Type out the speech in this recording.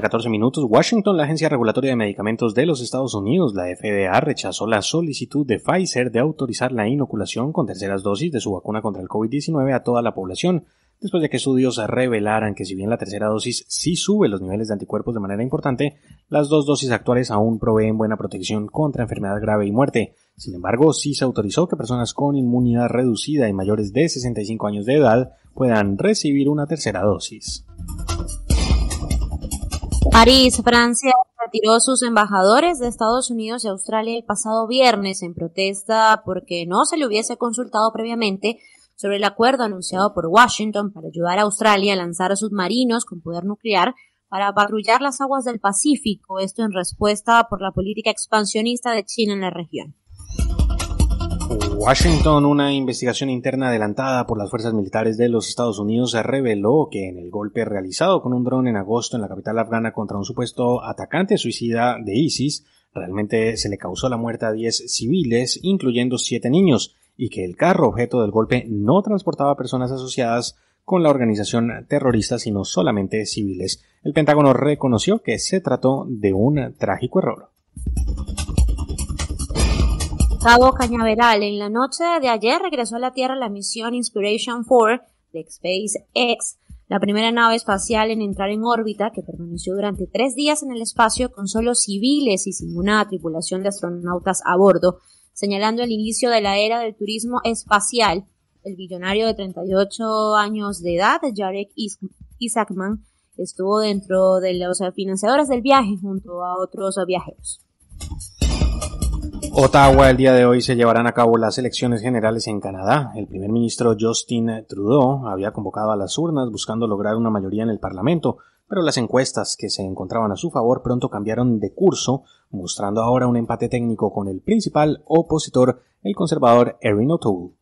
14 minutos, Washington, la Agencia Regulatoria de Medicamentos de los Estados Unidos, la FDA, rechazó la solicitud de Pfizer de autorizar la inoculación con terceras dosis de su vacuna contra el COVID-19 a toda la población, después de que estudios revelaran que si bien la tercera dosis sí sube los niveles de anticuerpos de manera importante, las dos dosis actuales aún proveen buena protección contra enfermedad grave y muerte. Sin embargo, sí se autorizó que personas con inmunidad reducida y mayores de 65 años de edad puedan recibir una tercera dosis. París, Francia retiró sus embajadores de Estados Unidos y Australia el pasado viernes en protesta porque no se le hubiese consultado previamente sobre el acuerdo anunciado por Washington para ayudar a Australia a lanzar submarinos con poder nuclear para patrullar las aguas del Pacífico, esto en respuesta por la política expansionista de China en la región. Washington, una investigación interna adelantada por las fuerzas militares de los Estados Unidos reveló que en el golpe realizado con un dron en agosto en la capital afgana contra un supuesto atacante suicida de ISIS, realmente se le causó la muerte a 10 civiles, incluyendo 7 niños, y que el carro objeto del golpe no transportaba personas asociadas con la organización terrorista, sino solamente civiles. El Pentágono reconoció que se trató de un trágico error. Cabo cañaveral, en la noche de ayer regresó a la Tierra la misión Inspiration 4 de SpaceX, la primera nave espacial en entrar en órbita que permaneció durante tres días en el espacio con solo civiles y sin una tripulación de astronautas a bordo, señalando el inicio de la era del turismo espacial. El billonario de 38 años de edad, Jarek Isaacman, estuvo dentro de los financiadores del viaje junto a otros viajeros. Ottawa el día de hoy se llevarán a cabo las elecciones generales en Canadá. El primer ministro Justin Trudeau había convocado a las urnas buscando lograr una mayoría en el Parlamento, pero las encuestas que se encontraban a su favor pronto cambiaron de curso, mostrando ahora un empate técnico con el principal opositor, el conservador Erin O'Toole.